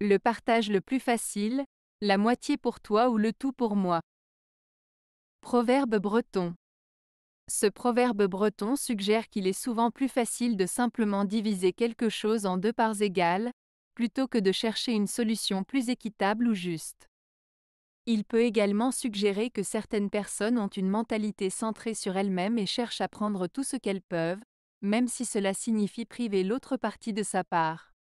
Le partage le plus facile, la moitié pour toi ou le tout pour moi. Proverbe breton. Ce proverbe breton suggère qu'il est souvent plus facile de simplement diviser quelque chose en deux parts égales, plutôt que de chercher une solution plus équitable ou juste. Il peut également suggérer que certaines personnes ont une mentalité centrée sur elles-mêmes et cherchent à prendre tout ce qu'elles peuvent, même si cela signifie priver l'autre partie de sa part.